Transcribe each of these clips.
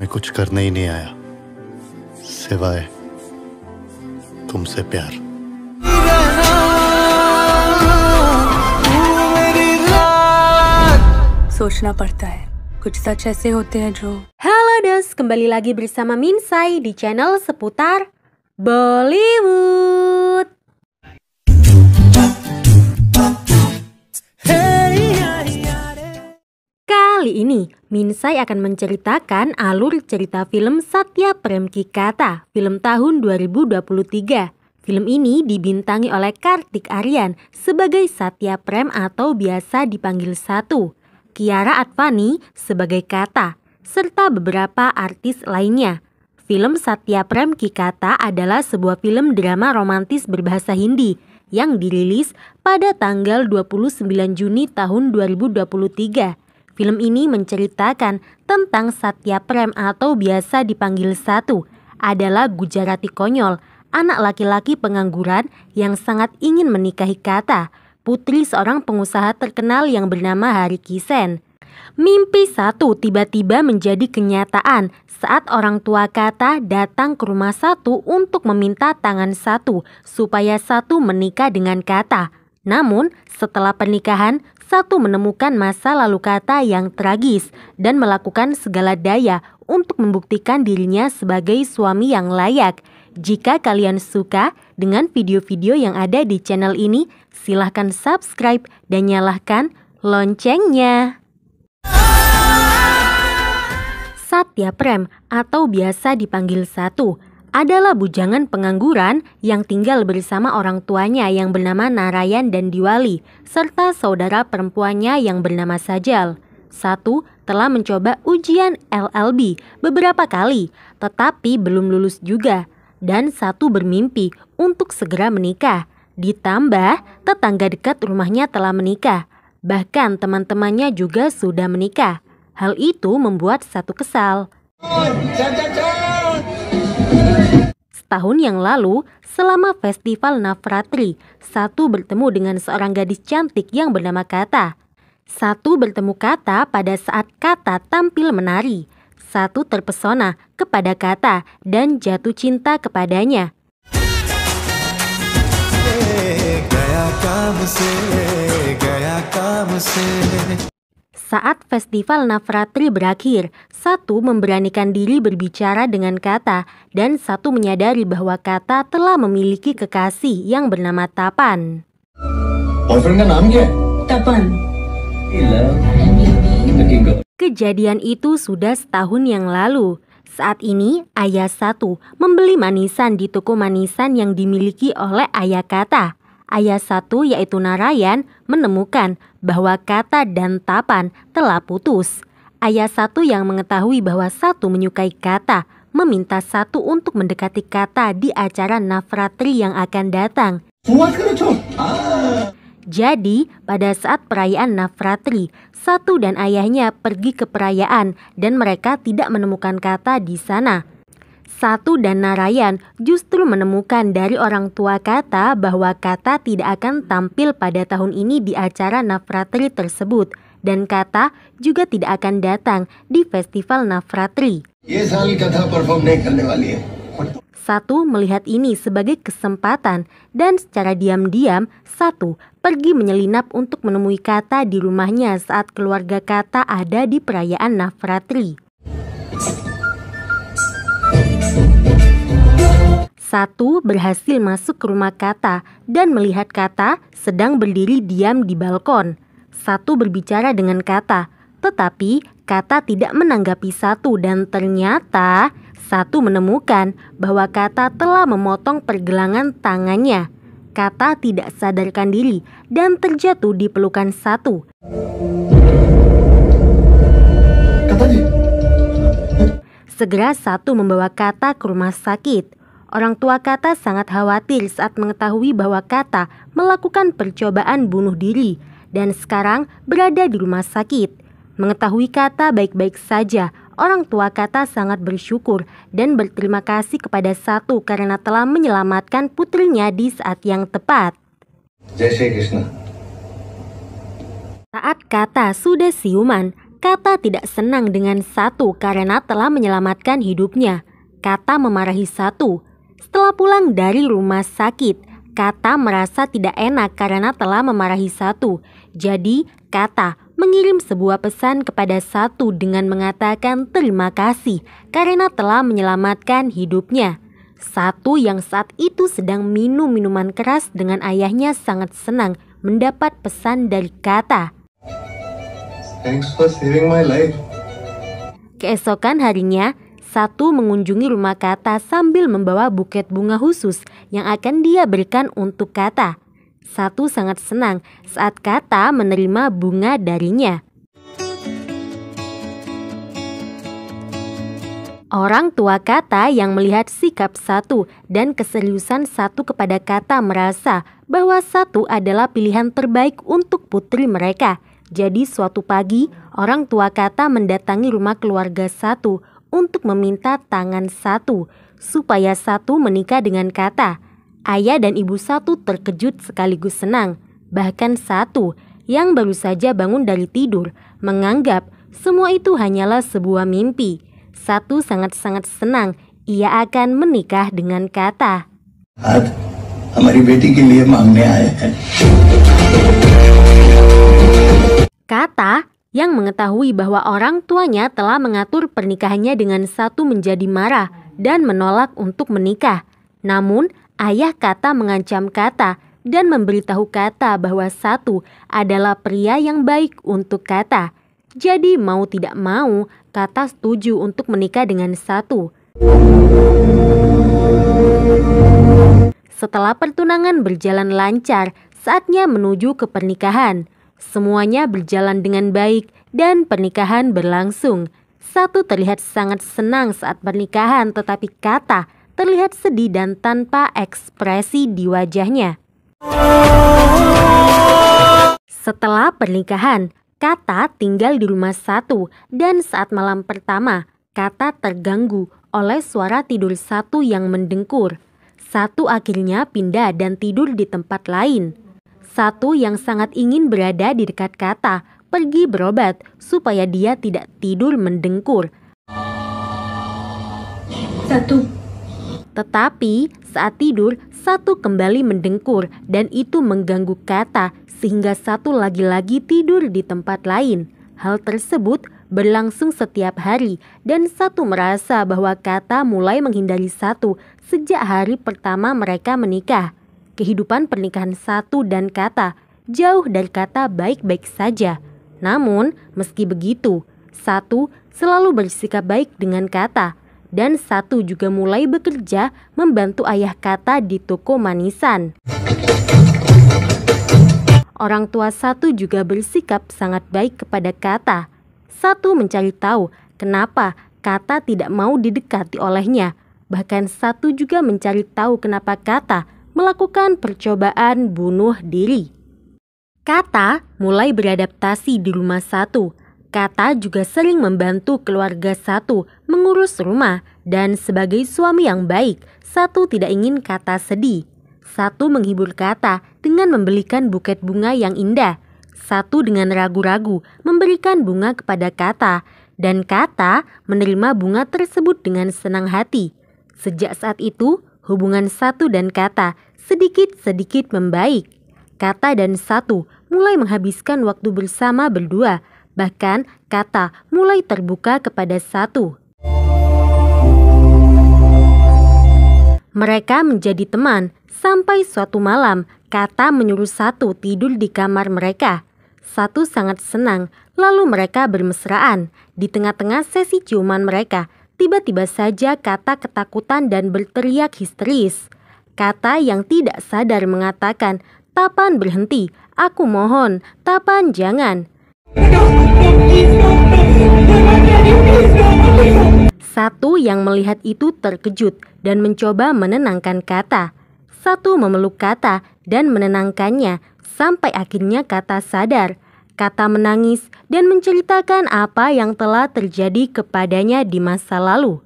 मैं कुछ करने ही नहीं आया सिवाय तुमसे प्यार सोचना पड़ता है कुछ सच ऐसे hote hain jo Halo Dos, kembali lagi bersama Minsai di channel seputar Bollywood. Kali ini, Minsai akan menceritakan alur cerita film Satya Premki Kata, film tahun 2023. Film ini dibintangi oleh Kartik Aryan sebagai Satya Prem atau biasa dipanggil Satu, Kiara Advani sebagai Kata, serta beberapa artis lainnya. Film Satya Prem Kikata adalah sebuah film drama romantis berbahasa Hindi yang dirilis pada tanggal 29 Juni tahun 2023 Film ini menceritakan tentang Satya Prem atau biasa dipanggil Satu, adalah Gujarati konyol, anak laki-laki pengangguran yang sangat ingin menikahi Kata, putri seorang pengusaha terkenal yang bernama Hari Kisen. Mimpi satu tiba-tiba menjadi kenyataan saat orang tua kata datang ke rumah satu untuk meminta tangan satu supaya satu menikah dengan kata. Namun, setelah pernikahan, satu menemukan masa lalu kata yang tragis dan melakukan segala daya untuk membuktikan dirinya sebagai suami yang layak. Jika kalian suka dengan video-video yang ada di channel ini, silahkan subscribe dan nyalakan loncengnya. Satya Prem atau biasa dipanggil Satu adalah bujangan pengangguran yang tinggal bersama orang tuanya yang bernama Narayan dan Diwali, serta saudara perempuannya yang bernama Sajal. Satu, telah mencoba ujian LLB beberapa kali, tetapi belum lulus juga. Dan satu bermimpi untuk segera menikah. Ditambah, tetangga dekat rumahnya telah menikah. Bahkan teman-temannya juga sudah menikah. Hal itu membuat satu kesal. Oh, jajan, jajan. Tahun yang lalu, selama festival Navratri, Satu bertemu dengan seorang gadis cantik yang bernama Kata. Satu bertemu Kata pada saat Kata tampil menari. Satu terpesona kepada Kata dan jatuh cinta kepadanya. Hey, gaya kamu saat festival Navratri berakhir, satu memberanikan diri berbicara dengan kata dan satu menyadari bahwa kata telah memiliki kekasih yang bernama Tapan. Kan Tapan. Iya. Kejadian itu sudah setahun yang lalu. Saat ini, ayah satu membeli manisan di toko manisan yang dimiliki oleh ayah kata. Ayah satu yaitu Narayan menemukan bahwa kata dan tapan telah putus. Ayah satu yang mengetahui bahwa satu menyukai kata meminta satu untuk mendekati kata di acara Navratri yang akan datang. Jadi, pada saat perayaan Navratri, Satu dan ayahnya pergi ke perayaan dan mereka tidak menemukan kata di sana. Satu dan Narayan justru menemukan dari orang tua Kata bahwa Kata tidak akan tampil pada tahun ini di acara Navratri tersebut dan Kata juga tidak akan datang di festival Navratri. Satu melihat ini sebagai kesempatan dan secara diam-diam satu pergi menyelinap untuk menemui Kata di rumahnya saat keluarga Kata ada di perayaan Navratri. Satu berhasil masuk ke rumah Kata dan melihat Kata sedang berdiri diam di balkon. Satu berbicara dengan Kata, tetapi Kata tidak menanggapi Satu dan ternyata Satu menemukan bahwa Kata telah memotong pergelangan tangannya. Kata tidak sadarkan diri dan terjatuh di pelukan Satu. Segera Satu membawa Kata ke rumah sakit. Orang tua Kata sangat khawatir saat mengetahui bahwa Kata melakukan percobaan bunuh diri dan sekarang berada di rumah sakit. Mengetahui Kata baik-baik saja, orang tua Kata sangat bersyukur dan berterima kasih kepada Satu karena telah menyelamatkan putrinya di saat yang tepat. Saat Kata sudah siuman, Kata tidak senang dengan Satu karena telah menyelamatkan hidupnya. Kata memarahi Satu setelah pulang dari rumah sakit, Kata merasa tidak enak karena telah memarahi satu. Jadi, Kata mengirim sebuah pesan kepada satu dengan mengatakan terima kasih karena telah menyelamatkan hidupnya. Satu yang saat itu sedang minum minuman keras dengan ayahnya sangat senang mendapat pesan dari Kata. Thanks for saving my life. Keesokan harinya, satu mengunjungi rumah Kata sambil membawa buket bunga khusus yang akan dia berikan untuk Kata. Satu sangat senang saat Kata menerima bunga darinya. Orang tua Kata yang melihat sikap Satu dan keseriusan Satu kepada Kata merasa bahwa Satu adalah pilihan terbaik untuk putri mereka. Jadi suatu pagi, orang tua Kata mendatangi rumah keluarga Satu untuk meminta tangan satu, supaya satu menikah dengan kata. Ayah dan ibu satu terkejut sekaligus senang, bahkan satu yang baru saja bangun dari tidur menganggap semua itu hanyalah sebuah mimpi. Satu sangat-sangat senang ia akan menikah dengan kata. Kata yang mengetahui bahwa orang tuanya telah mengatur pernikahannya dengan satu menjadi marah dan menolak untuk menikah. Namun, ayah kata mengancam kata dan memberitahu kata bahwa satu adalah pria yang baik untuk kata. Jadi mau tidak mau, kata setuju untuk menikah dengan satu. Setelah pertunangan berjalan lancar, saatnya menuju ke pernikahan. Semuanya berjalan dengan baik dan pernikahan berlangsung. Satu terlihat sangat senang saat pernikahan tetapi kata terlihat sedih dan tanpa ekspresi di wajahnya. Setelah pernikahan, Kata tinggal di rumah satu dan saat malam pertama, Kata terganggu oleh suara tidur satu yang mendengkur. Satu akhirnya pindah dan tidur di tempat lain. Satu yang sangat ingin berada di dekat kata, pergi berobat supaya dia tidak tidur mendengkur. Satu. Tetapi saat tidur, satu kembali mendengkur dan itu mengganggu kata sehingga satu lagi-lagi tidur di tempat lain. Hal tersebut berlangsung setiap hari dan satu merasa bahwa kata mulai menghindari satu sejak hari pertama mereka menikah kehidupan pernikahan satu dan kata jauh dari kata baik-baik saja. Namun, meski begitu, satu selalu bersikap baik dengan kata, dan satu juga mulai bekerja membantu ayah kata di toko manisan. Orang tua satu juga bersikap sangat baik kepada kata. Satu mencari tahu kenapa kata tidak mau didekati olehnya. Bahkan satu juga mencari tahu kenapa kata melakukan percobaan bunuh diri. Kata mulai beradaptasi di rumah satu. Kata juga sering membantu keluarga satu mengurus rumah dan sebagai suami yang baik, satu tidak ingin kata sedih. Satu menghibur kata dengan membelikan buket bunga yang indah. Satu dengan ragu-ragu memberikan bunga kepada kata dan kata menerima bunga tersebut dengan senang hati. Sejak saat itu, hubungan satu dan kata sedikit-sedikit membaik. Kata dan Satu mulai menghabiskan waktu bersama berdua, bahkan Kata mulai terbuka kepada Satu. Mereka menjadi teman sampai suatu malam Kata menyuruh Satu tidur di kamar mereka. Satu sangat senang, lalu mereka bermesraan. Di tengah-tengah sesi ciuman mereka, tiba-tiba saja Kata ketakutan dan berteriak histeris. Kata yang tidak sadar mengatakan, Tapan berhenti, aku mohon, Tapan jangan. Satu yang melihat itu terkejut dan mencoba menenangkan kata. Satu memeluk kata dan menenangkannya sampai akhirnya kata sadar. Kata menangis dan menceritakan apa yang telah terjadi kepadanya di masa lalu.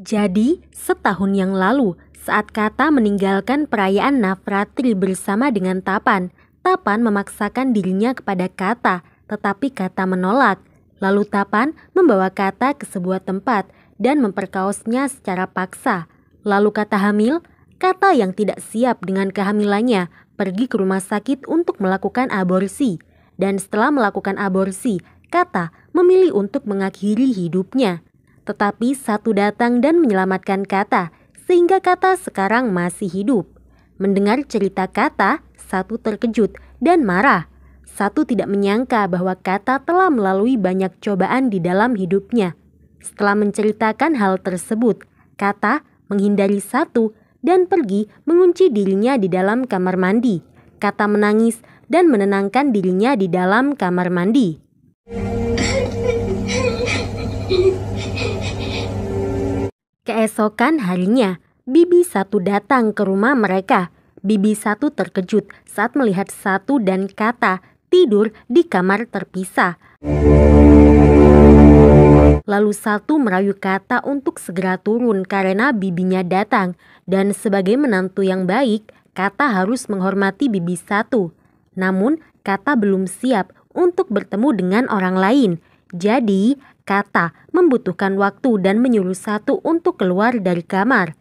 Jadi, setahun yang lalu, saat Kata meninggalkan perayaan Navratri bersama dengan Tapan, Tapan memaksakan dirinya kepada Kata, tetapi Kata menolak. Lalu Tapan membawa Kata ke sebuah tempat dan memperkaosnya secara paksa. Lalu Kata hamil, Kata yang tidak siap dengan kehamilannya pergi ke rumah sakit untuk melakukan aborsi. Dan setelah melakukan aborsi, Kata memilih untuk mengakhiri hidupnya. Tetapi satu datang dan menyelamatkan Kata – sehingga kata sekarang masih hidup. Mendengar cerita kata, satu terkejut dan marah. Satu tidak menyangka bahwa kata telah melalui banyak cobaan di dalam hidupnya. Setelah menceritakan hal tersebut, kata menghindari satu dan pergi mengunci dirinya di dalam kamar mandi. Kata menangis dan menenangkan dirinya di dalam kamar mandi. Keesokan harinya, Bibi Satu datang ke rumah mereka. Bibi Satu terkejut saat melihat Satu dan Kata tidur di kamar terpisah. Lalu Satu merayu Kata untuk segera turun karena bibinya datang. Dan sebagai menantu yang baik, Kata harus menghormati Bibi Satu. Namun, Kata belum siap untuk bertemu dengan orang lain. Jadi, kata membutuhkan waktu dan menyuruh satu untuk keluar dari kamar.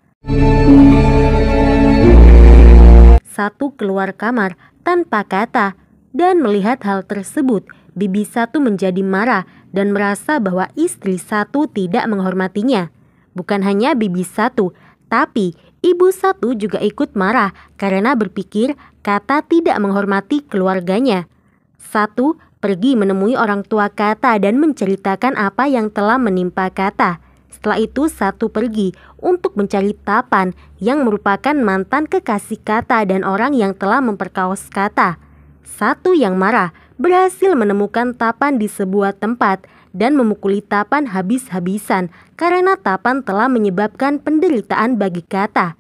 Satu keluar kamar tanpa kata dan melihat hal tersebut, bibi satu menjadi marah dan merasa bahwa istri satu tidak menghormatinya. Bukan hanya bibi satu, tapi ibu satu juga ikut marah karena berpikir kata tidak menghormati keluarganya. Satu, pergi menemui orang tua Kata dan menceritakan apa yang telah menimpa Kata. Setelah itu satu pergi untuk mencari Tapan yang merupakan mantan kekasih Kata dan orang yang telah memperkaos Kata. Satu yang marah berhasil menemukan Tapan di sebuah tempat dan memukuli Tapan habis-habisan karena Tapan telah menyebabkan penderitaan bagi Kata.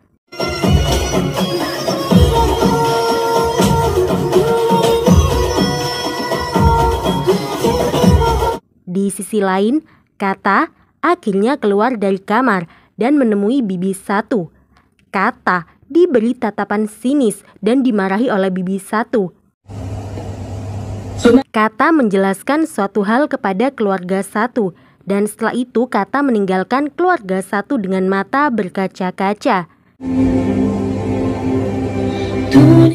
Di sisi lain, Kata akhirnya keluar dari kamar dan menemui Bibi Satu. Kata diberi tatapan sinis dan dimarahi oleh Bibi Satu. Kata menjelaskan suatu hal kepada keluarga Satu dan setelah itu Kata meninggalkan keluarga Satu dengan mata berkaca-kaca.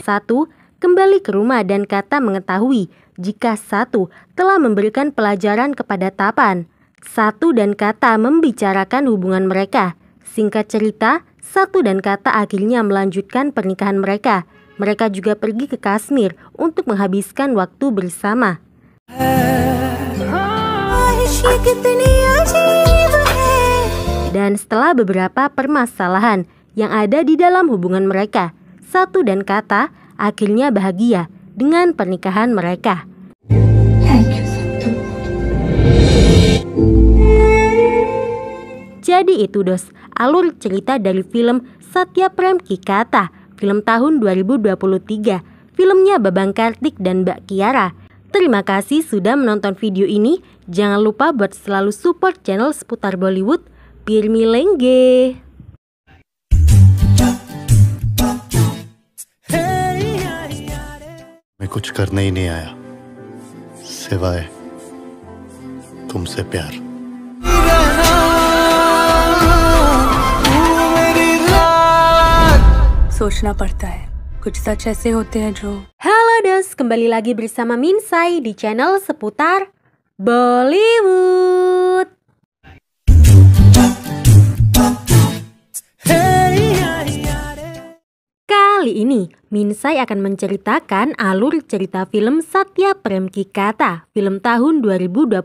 Satu kembali ke rumah dan kata mengetahui jika satu telah memberikan pelajaran kepada Tapan. Satu dan kata membicarakan hubungan mereka. Singkat cerita, satu dan kata akhirnya melanjutkan pernikahan mereka. Mereka juga pergi ke Kashmir untuk menghabiskan waktu bersama. Dan setelah beberapa permasalahan yang ada di dalam hubungan mereka, satu dan kata akhirnya bahagia dengan pernikahan mereka. Jadi itu dos, alur cerita dari film Satya Prem Kikata, film tahun 2023. Filmnya Babang Kartik dan Mbak Kiara. Terima kasih sudah menonton video ini. Jangan lupa buat selalu support channel seputar Bollywood. Pirmi Lengge. मैं कुछ करने ही नहीं आया सिवाय तुमसे प्यार सोचना पड़ता है Kuch such essay hote hain jo. Halo Dos, kembali lagi bersama Minsai di channel seputar Bollywood. Kali ini, Minsai akan menceritakan alur cerita film Satya Prem Kikata, film tahun 2023.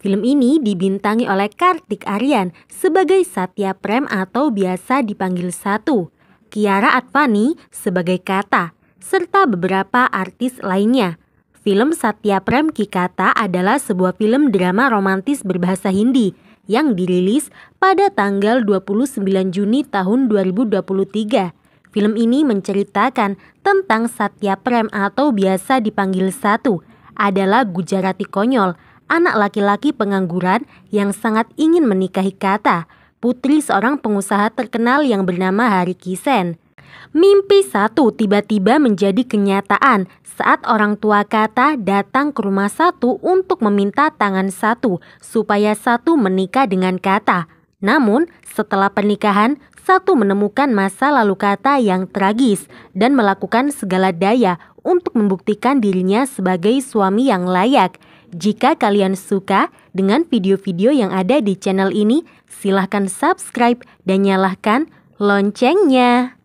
Film ini dibintangi oleh Kartik Aryan sebagai Satya Prem atau biasa dipanggil Satu, Kiara Advani sebagai Kata, serta beberapa artis lainnya. Film Satya Prem Kikata adalah sebuah film drama romantis berbahasa Hindi yang dirilis pada tanggal 29 Juni tahun 2023 Film ini menceritakan tentang Satya Prem atau biasa dipanggil Satu, adalah Gujarati konyol, anak laki-laki pengangguran yang sangat ingin menikahi Kata, putri seorang pengusaha terkenal yang bernama Hari Kisen. Mimpi satu tiba-tiba menjadi kenyataan saat orang tua kata datang ke rumah satu untuk meminta tangan satu supaya satu menikah dengan kata. Namun, setelah pernikahan, satu menemukan masa lalu kata yang tragis dan melakukan segala daya untuk membuktikan dirinya sebagai suami yang layak. Jika kalian suka dengan video-video yang ada di channel ini, silahkan subscribe dan nyalakan loncengnya.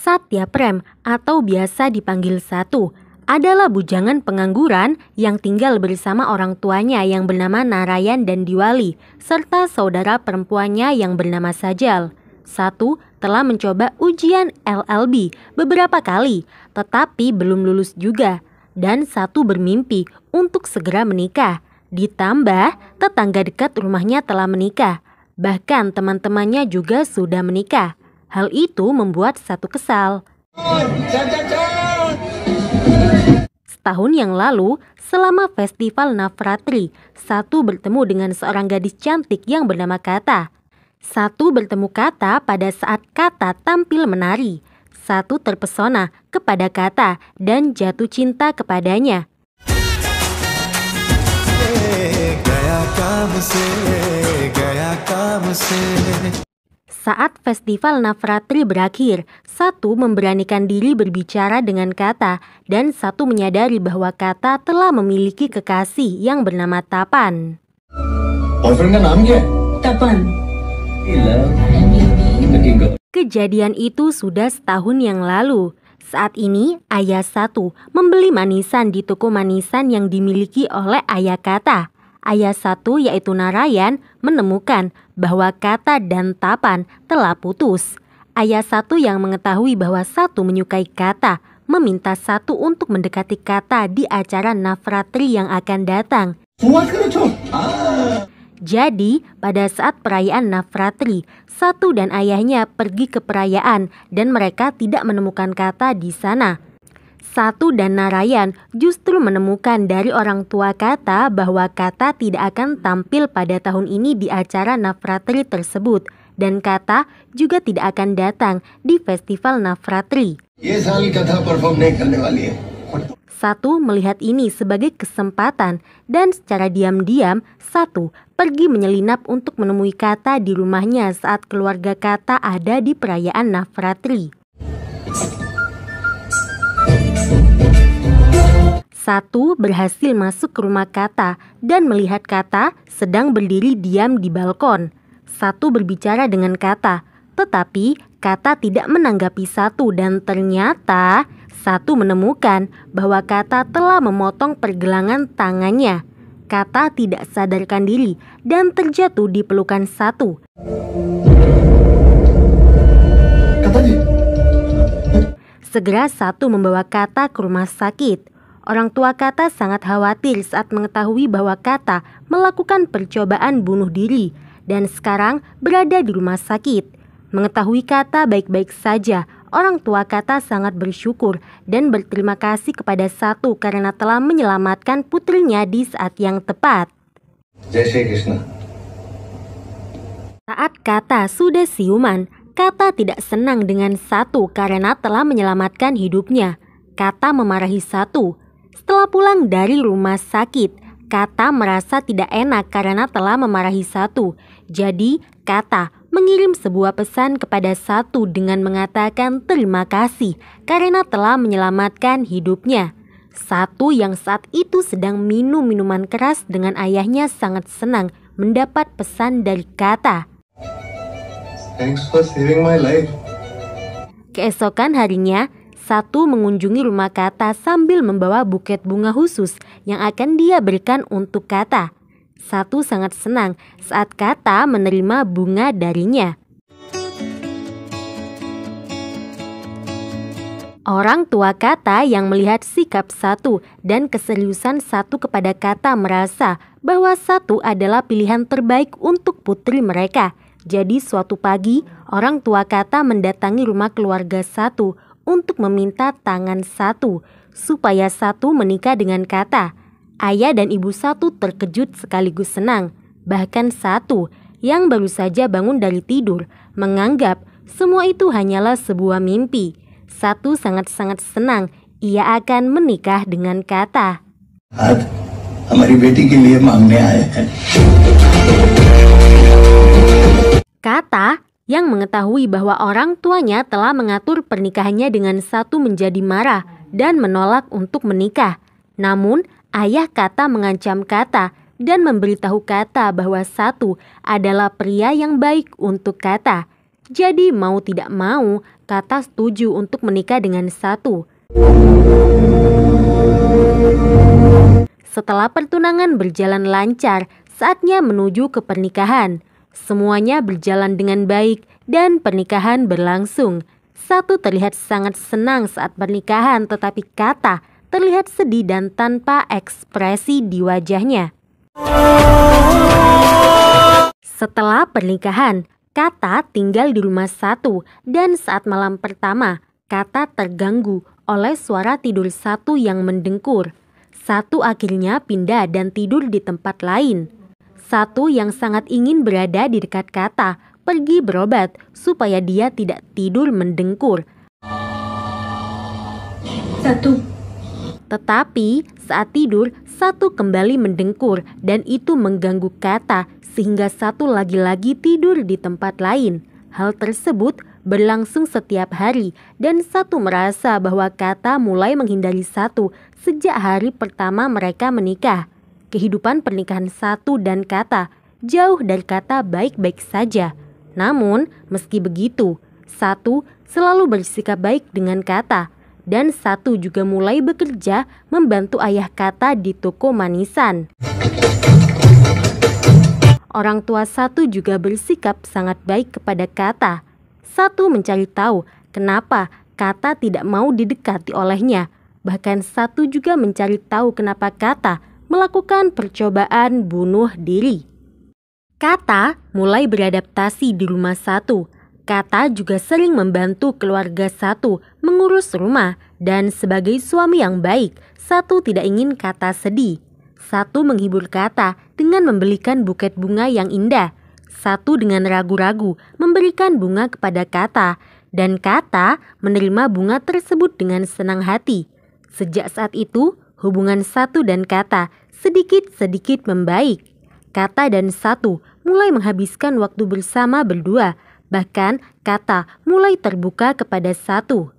Satya Prem atau biasa dipanggil Satu adalah bujangan pengangguran yang tinggal bersama orang tuanya yang bernama Narayan dan Diwali, serta saudara perempuannya yang bernama Sajal. Satu, telah mencoba ujian LLB beberapa kali, tetapi belum lulus juga. Dan satu bermimpi untuk segera menikah. Ditambah, tetangga dekat rumahnya telah menikah. Bahkan teman-temannya juga sudah menikah. Hal itu membuat satu kesal. Oh, jang, jang, tahun yang lalu selama Festival Navratri, Satu bertemu dengan seorang gadis cantik yang bernama Kata. Satu bertemu Kata pada saat Kata tampil menari. Satu terpesona kepada Kata dan jatuh cinta kepadanya. Gaya kamu sih, gaya kamu sih saat festival Navratri berakhir, satu memberanikan diri berbicara dengan kata, dan satu menyadari bahwa kata telah memiliki kekasih yang bernama Tapan. Kan ya? Tapan. Iya. Kejadian itu sudah setahun yang lalu. Saat ini, ayah satu membeli manisan di toko manisan yang dimiliki oleh ayah kata ayat 1 yaitu Narayan menemukan bahwa kata dan tapan telah putus. Ayah satu yang mengetahui bahwa satu menyukai kata meminta satu untuk mendekati kata di acara Navratri yang akan datang. Jadi, pada saat perayaan Navratri, Satu dan ayahnya pergi ke perayaan dan mereka tidak menemukan kata di sana. Satu dan Narayan justru menemukan dari orang tua Kata bahwa Kata tidak akan tampil pada tahun ini di acara Navratri tersebut dan Kata juga tidak akan datang di festival Navratri. Satu melihat ini sebagai kesempatan dan secara diam-diam satu pergi menyelinap untuk menemui Kata di rumahnya saat keluarga Kata ada di perayaan Navratri. Satu berhasil masuk ke rumah kata dan melihat kata sedang berdiri diam di balkon. Satu berbicara dengan kata, tetapi kata tidak menanggapi satu dan ternyata satu menemukan bahwa kata telah memotong pergelangan tangannya. Kata tidak sadarkan diri dan terjatuh di pelukan satu. Segera satu membawa kata ke rumah sakit. Orang tua Kata sangat khawatir saat mengetahui bahwa Kata melakukan percobaan bunuh diri dan sekarang berada di rumah sakit. Mengetahui Kata baik-baik saja, orang tua Kata sangat bersyukur dan berterima kasih kepada Satu karena telah menyelamatkan putrinya di saat yang tepat. Saat Kata sudah siuman, Kata tidak senang dengan Satu karena telah menyelamatkan hidupnya. Kata memarahi Satu telah pulang dari rumah sakit, Kata merasa tidak enak karena telah memarahi satu. Jadi, Kata mengirim sebuah pesan kepada satu dengan mengatakan terima kasih karena telah menyelamatkan hidupnya. Satu yang saat itu sedang minum minuman keras dengan ayahnya sangat senang mendapat pesan dari Kata. Thanks for saving my life. Keesokan harinya, satu mengunjungi rumah kata sambil membawa buket bunga khusus yang akan dia berikan untuk kata. Satu sangat senang saat kata menerima bunga darinya. Orang tua kata yang melihat sikap satu dan keseriusan satu kepada kata merasa bahwa satu adalah pilihan terbaik untuk putri mereka. Jadi suatu pagi, orang tua kata mendatangi rumah keluarga satu untuk meminta tangan satu, supaya satu menikah dengan kata. Ayah dan ibu satu terkejut sekaligus senang, bahkan satu yang baru saja bangun dari tidur menganggap semua itu hanyalah sebuah mimpi. Satu sangat-sangat senang ia akan menikah dengan kata. Ya, kan? Kata yang mengetahui bahwa orang tuanya telah mengatur pernikahannya dengan satu menjadi marah dan menolak untuk menikah. Namun, ayah kata mengancam kata dan memberitahu kata bahwa satu adalah pria yang baik untuk kata. Jadi mau tidak mau, kata setuju untuk menikah dengan satu. Setelah pertunangan berjalan lancar, saatnya menuju ke pernikahan. Semuanya berjalan dengan baik dan pernikahan berlangsung. Satu terlihat sangat senang saat pernikahan tetapi kata terlihat sedih dan tanpa ekspresi di wajahnya. Setelah pernikahan, Kata tinggal di rumah satu dan saat malam pertama, Kata terganggu oleh suara tidur satu yang mendengkur. Satu akhirnya pindah dan tidur di tempat lain. Satu yang sangat ingin berada di dekat kata, pergi berobat supaya dia tidak tidur mendengkur. Satu. Tetapi saat tidur, satu kembali mendengkur dan itu mengganggu kata sehingga satu lagi-lagi tidur di tempat lain. Hal tersebut berlangsung setiap hari dan satu merasa bahwa kata mulai menghindari satu sejak hari pertama mereka menikah kehidupan pernikahan satu dan kata jauh dari kata baik-baik saja. Namun, meski begitu, satu selalu bersikap baik dengan kata, dan satu juga mulai bekerja membantu ayah kata di toko manisan. Orang tua satu juga bersikap sangat baik kepada kata. Satu mencari tahu kenapa kata tidak mau didekati olehnya. Bahkan satu juga mencari tahu kenapa kata melakukan percobaan bunuh diri. Kata mulai beradaptasi di rumah satu. Kata juga sering membantu keluarga satu mengurus rumah dan sebagai suami yang baik, satu tidak ingin kata sedih. Satu menghibur kata dengan membelikan buket bunga yang indah. Satu dengan ragu-ragu memberikan bunga kepada kata dan kata menerima bunga tersebut dengan senang hati. Sejak saat itu, hubungan satu dan kata sedikit-sedikit membaik. Kata dan satu mulai menghabiskan waktu bersama berdua, bahkan kata mulai terbuka kepada satu.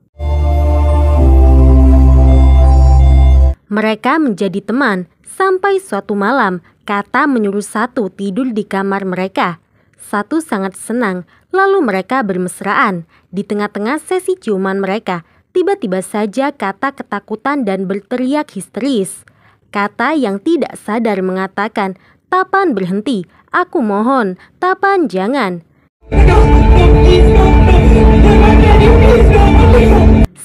Mereka menjadi teman sampai suatu malam, kata menyuruh satu tidur di kamar mereka. Satu sangat senang, lalu mereka bermesraan di tengah-tengah sesi ciuman mereka tiba-tiba saja kata ketakutan dan berteriak histeris. Kata yang tidak sadar mengatakan, Tapan berhenti, aku mohon, Tapan jangan.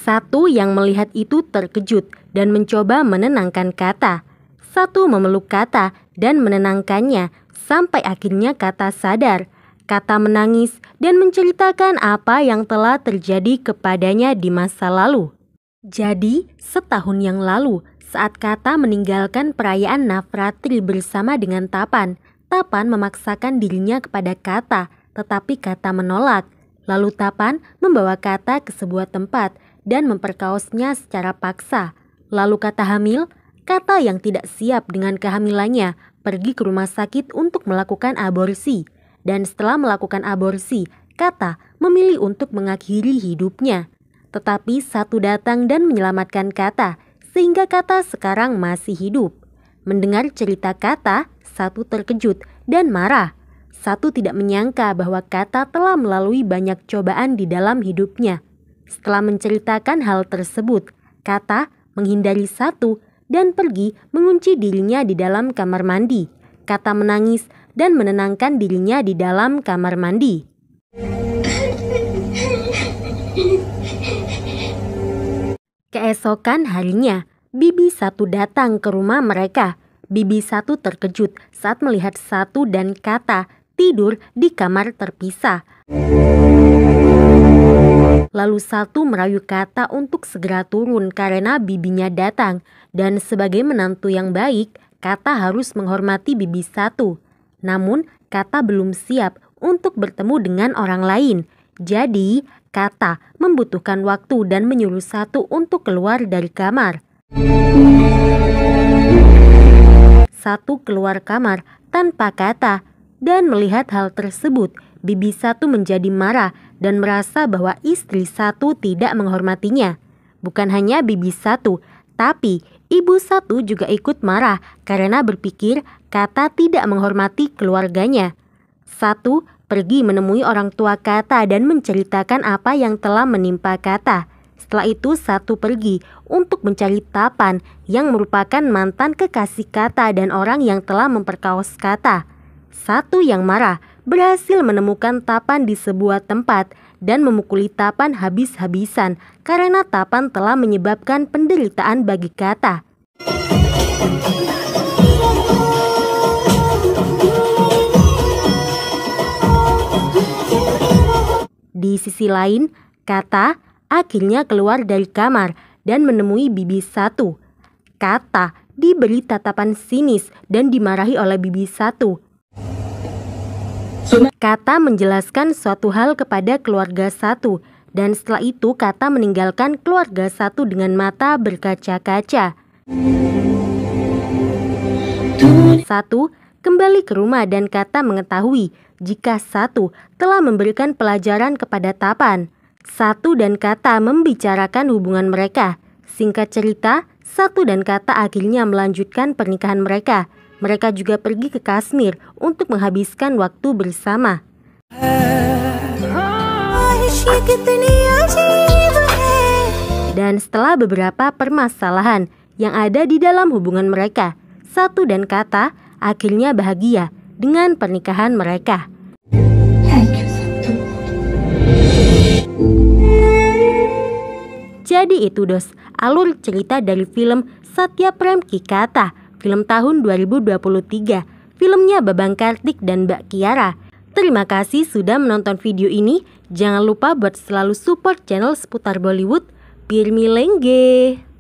Satu yang melihat itu terkejut dan mencoba menenangkan kata. Satu memeluk kata dan menenangkannya sampai akhirnya kata sadar kata menangis, dan menceritakan apa yang telah terjadi kepadanya di masa lalu. Jadi, setahun yang lalu, saat Kata meninggalkan perayaan Navratri bersama dengan Tapan, Tapan memaksakan dirinya kepada Kata, tetapi Kata menolak. Lalu Tapan membawa Kata ke sebuah tempat dan memperkaosnya secara paksa. Lalu Kata hamil, Kata yang tidak siap dengan kehamilannya pergi ke rumah sakit untuk melakukan aborsi dan setelah melakukan aborsi, Kata memilih untuk mengakhiri hidupnya. Tetapi Satu datang dan menyelamatkan Kata, sehingga Kata sekarang masih hidup. Mendengar cerita Kata, Satu terkejut dan marah. Satu tidak menyangka bahwa Kata telah melalui banyak cobaan di dalam hidupnya. Setelah menceritakan hal tersebut, Kata menghindari Satu dan pergi mengunci dirinya di dalam kamar mandi. Kata menangis dan menenangkan dirinya di dalam kamar mandi. Keesokan harinya, Bibi Satu datang ke rumah mereka. Bibi Satu terkejut saat melihat Satu dan Kata tidur di kamar terpisah. Lalu satu merayu kata untuk segera turun karena bibinya datang. Dan sebagai menantu yang baik, kata harus menghormati bibi satu. Namun, kata belum siap untuk bertemu dengan orang lain. Jadi, kata membutuhkan waktu dan menyuruh satu untuk keluar dari kamar. Satu keluar kamar tanpa kata dan melihat hal tersebut, bibi satu menjadi marah dan merasa bahwa istri satu tidak menghormatinya. Bukan hanya bibi satu, tapi ibu satu juga ikut marah karena berpikir Kata tidak menghormati keluarganya. Satu Pergi menemui orang tua Kata dan menceritakan apa yang telah menimpa Kata. Setelah itu satu pergi untuk mencari Tapan yang merupakan mantan kekasih Kata dan orang yang telah memperkaos Kata. Satu yang marah berhasil menemukan Tapan di sebuah tempat dan memukuli Tapan habis-habisan karena Tapan telah menyebabkan penderitaan bagi Kata. Di sisi lain, Kata akhirnya keluar dari kamar dan menemui Bibi Satu. Kata diberi tatapan sinis dan dimarahi oleh Bibi Satu. Kata menjelaskan suatu hal kepada keluarga Satu dan setelah itu Kata meninggalkan keluarga Satu dengan mata berkaca-kaca. Satu kembali ke rumah dan Kata mengetahui jika satu telah memberikan pelajaran kepada Tapan. Satu dan kata membicarakan hubungan mereka. Singkat cerita, satu dan kata akhirnya melanjutkan pernikahan mereka. Mereka juga pergi ke Kashmir untuk menghabiskan waktu bersama. Dan setelah beberapa permasalahan yang ada di dalam hubungan mereka, satu dan kata akhirnya bahagia dengan pernikahan mereka. Jadi itu dos, alur cerita dari film Satya Prem Kikata, film tahun 2023. Filmnya Babang Kartik dan Mbak Kiara. Terima kasih sudah menonton video ini. Jangan lupa buat selalu support channel seputar Bollywood. Pirmi Lengge.